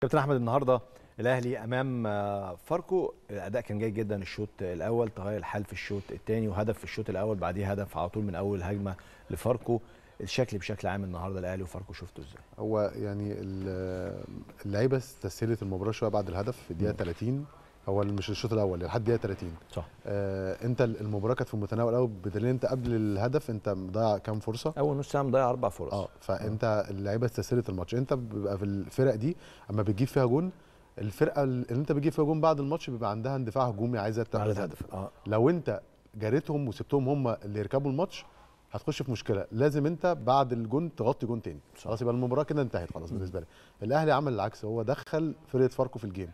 كابتن احمد النهارده الاهلي امام آه، فاركو الاداء كان جيد جدا الشوط الاول تغير الحال في الشوط الثاني وهدف في الشوط الاول بعديه هدف على طول من اول هجمه لفاركو الشكل بشكل عام النهارده الاهلي وفاركو شفته ازاي؟ هو يعني اللعيبه استسهلت المباراه شويه بعد الهدف في الدقيقه 30 هو مش الشوط الاول لحد دقيقه 30 صح آه انت المباراه كانت في المتناول قوي بدليل انت قبل الهدف انت مضيع كام فرصه اول نص ساعه مضيع اربع فرص اه فانت آه. اللعيبه استسهلت الماتش انت بيبقى في الفرق دي اما بتجيب فيها جون الفرقه اللي انت بتجيب فيها جون بعد الماتش بيبقى عندها اندفاع هجومي عايزه تاخد هدف آه. لو انت جاريتهم وسبتهم هم اللي يركبوا الماتش هتخش في مشكله لازم انت بعد الجون تغطي جون تاني خلاص يبقى المباراه كده انتهت خلاص بالنسبه لي الاهلي عمل العكس هو دخل فرقه فاركو في الجيم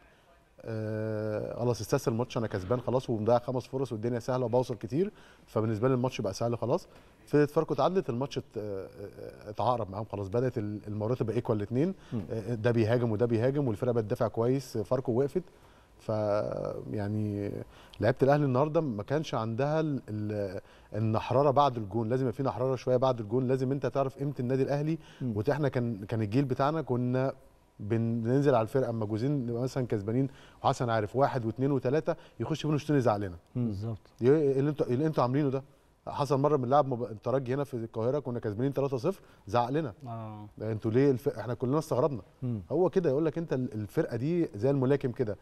آه، خلاص آه استسهل الماتش انا كسبان خلاص ومضيع خمس فرص والدنيا سهله وبوصل كتير فبالنسبه لي الماتش بقى سهل خلاص فرقه فاركو اتعدلت الماتش آه، آه، اتعقرب معاهم خلاص بدات المباراه تبقى ايكوال الاثنين ده بيهاجم وده بيهاجم والفرقه بتدافع كويس فاركو وقفت ف يعني لعيبه الاهلي النهارده ما كانش عندها ال... النحراره بعد الجون لازم يبقى في نحراره شويه بعد الجون لازم انت تعرف قيمه النادي الاهلي واحنا كان كان الجيل بتاعنا كنا بننزل على الفرقه اما جوزين نبقى مثلا كسبانين وحسن عارف واحد واثنين وثلاثه يخش فينا شوطين يزعلنا بالظبط اللي انتوا اللي انتوا عاملينه ده حصل مره لعب الترجي هنا في القاهره كنا كسبانين 3-0 زعق لنا اه انتوا ليه الف... احنا كلنا استغربنا هو كده يقول لك انت الفرقه دي زي الملاكم كده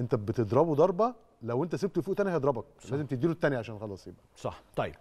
انت بتضربه ضربه لو انت سبته فوق تاني هيضربك لازم تديله الثانيه عشان خلاص يبقى صح طيب